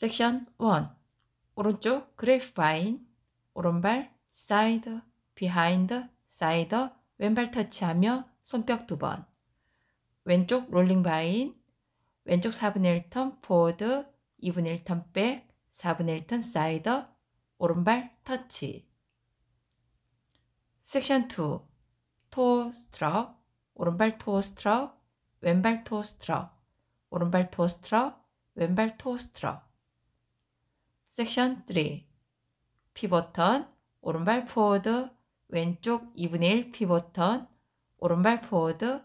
섹션 1 오른쪽 그레이프바인 오른발 사이드 비하인드 사이드 왼발 터치하며 손뼉 두번 왼쪽 롤링 바인 왼쪽 4분의 1턴 포워드 2분의 1턴 백 4분의 1턴 사이드 오른발 터치 섹션 2 토어 스트럭 오른발 토어 스트럭 왼발 토어 스트럭 오른발 토어 스트럭 왼발 토어 스트럭 섹션 3 피버턴 오른발 포워드 왼쪽 2분의 1 피버턴 오른발 포워드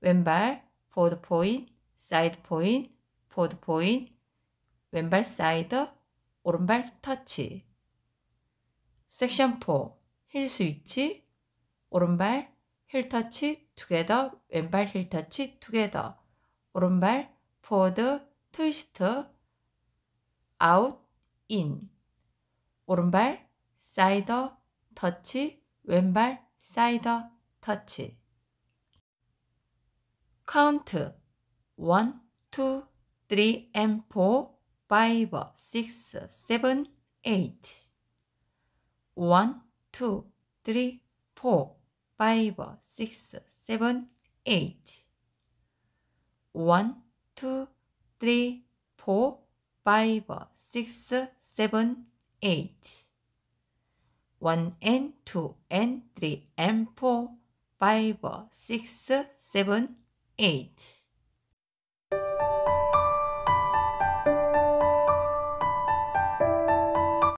왼발 포워드 포인 사이드 포인 포워드 포인 왼발 사이드 오른발 터치 섹션 4 힐 스위치 오른발 힐 터치 투게더 왼발 힐 터치 투게더 오른발 포워드 트위스트 아웃 인 오른발 사이더 터치 왼발 사이더 터치 카운트 1 2 3 4 5 6 7 8 1 2 3 4 5 6 7 8 1 2 3 4 5, 6, 7, 8. 1 and 2 and 3 and 4, 5, 6, 7, 8.